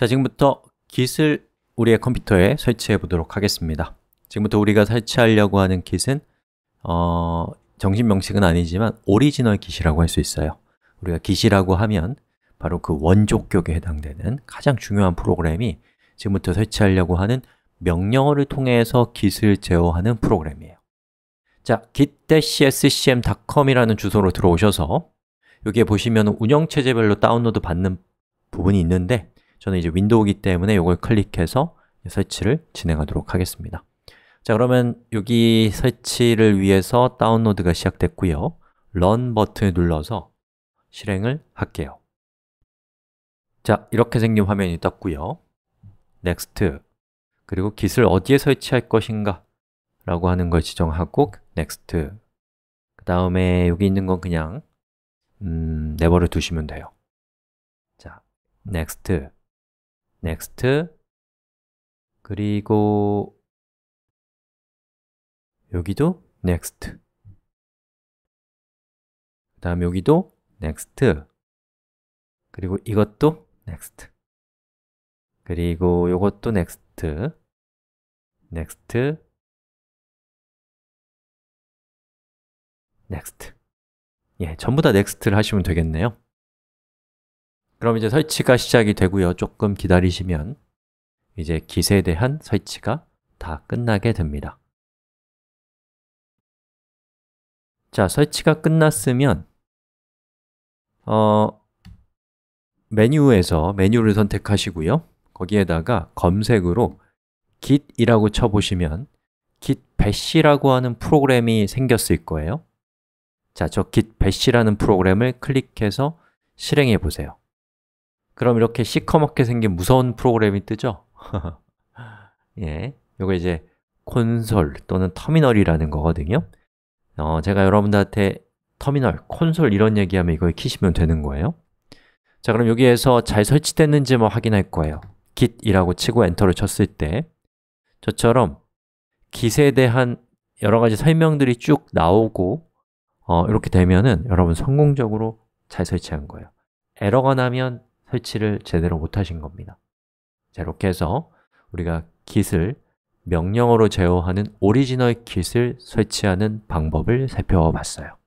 자, 지금부터 Git을 우리의 컴퓨터에 설치해 보도록 하겠습니다 지금부터 우리가 설치하려고 하는 Git은 어, 정식 명칭은 아니지만 오리지널 Git이라고 할 수 있어요 우리가 Git이라고 하면 바로 그 원조격에 해당되는 가장 중요한 프로그램이 지금부터 설치하려고 하는 명령어를 통해서 Git을 제어하는 프로그램이에요 자, git-cscm.com이라는 주소로 들어오셔서 여기에 보시면 운영체제별로 다운로드 받는 부분이 있는데 저는 이제 윈도우기 때문에 이걸 클릭해서 설치를 진행하도록 하겠습니다 자 그러면 여기 설치를 위해서 다운로드가 시작됐고요 런 버튼을 눌러서 실행을 할게요 자, 이렇게 생긴 화면이 떴고요 next 그리고 git을 어디에 설치할 것인가 라고 하는 걸 지정하고 next 그 다음에 여기 있는 건 그냥 음, 네버를 두시면 돼요 자, next next 그리고 여기도 next 그 다음 여기도 next 그리고 이것도 next 그리고 이것도 next next next 예, 전부 다 next를 하시면 되겠네요 그럼 이제 설치가 시작이 되고요 조금 기다리시면 이제 기세에 대한 설치가 다 끝나게 됩니다 자, 설치가 끝났으면 어, 메뉴에서 메뉴를 선택하시고요 거기에다가 검색으로 git이라고 쳐보시면 git bash라고 하는 프로그램이 생겼을 거예요 자, 저 git bash라는 프로그램을 클릭해서 실행해 보세요 그럼 이렇게 시커멓게 생긴 무서운 프로그램이 뜨죠? 예, 요거 이제 콘솔 또는 터미널이라는 거거든요 어, 제가 여러분들한테 터미널, 콘솔 이런 얘기하면 이걸 키시면 되는 거예요 자, 그럼 여기에서 잘 설치됐는지 뭐 확인할 거예요 git이라고 치고 엔터를 쳤을 때 저처럼 git에 대한 여러 가지 설명들이 쭉 나오고 어, 이렇게 되면은 여러분 성공적으로 잘 설치한 거예요 에러가 나면 설치를 제대로 못하신 겁니다 자, 이렇게 해서 우리가 git을 명령어로 제어하는 오리지널 git을 설치하는 방법을 살펴봤어요